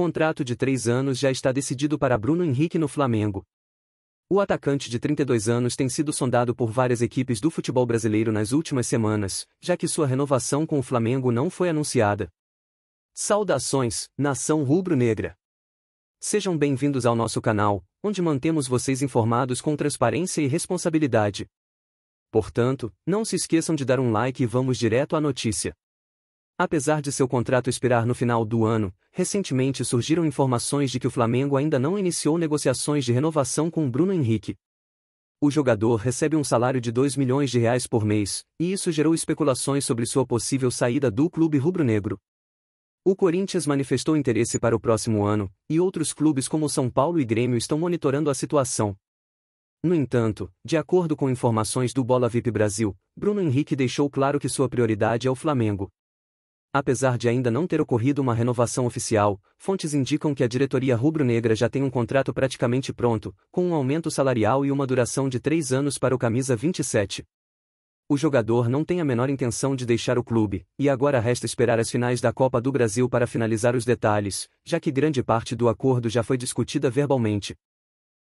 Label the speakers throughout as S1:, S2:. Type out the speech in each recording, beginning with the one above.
S1: contrato de três anos já está decidido para Bruno Henrique no Flamengo. O atacante de 32 anos tem sido sondado por várias equipes do futebol brasileiro nas últimas semanas, já que sua renovação com o Flamengo não foi anunciada. Saudações, nação rubro-negra! Sejam bem-vindos ao nosso canal, onde mantemos vocês informados com transparência e responsabilidade. Portanto, não se esqueçam de dar um like e vamos direto à notícia. Apesar de seu contrato expirar no final do ano, recentemente surgiram informações de que o Flamengo ainda não iniciou negociações de renovação com Bruno Henrique. O jogador recebe um salário de 2 milhões de reais por mês, e isso gerou especulações sobre sua possível saída do clube rubro-negro. O Corinthians manifestou interesse para o próximo ano, e outros clubes como São Paulo e Grêmio estão monitorando a situação. No entanto, de acordo com informações do Bola VIP Brasil, Bruno Henrique deixou claro que sua prioridade é o Flamengo. Apesar de ainda não ter ocorrido uma renovação oficial, fontes indicam que a diretoria rubro-negra já tem um contrato praticamente pronto, com um aumento salarial e uma duração de três anos para o camisa 27. O jogador não tem a menor intenção de deixar o clube, e agora resta esperar as finais da Copa do Brasil para finalizar os detalhes, já que grande parte do acordo já foi discutida verbalmente.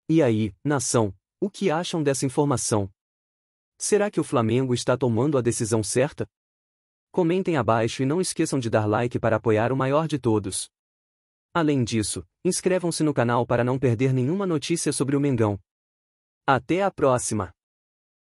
S1: E aí, nação, o que acham dessa informação? Será que o Flamengo está tomando a decisão certa? Comentem abaixo e não esqueçam de dar like para apoiar o maior de todos. Além disso, inscrevam-se no canal para não perder nenhuma notícia sobre o Mengão. Até a próxima!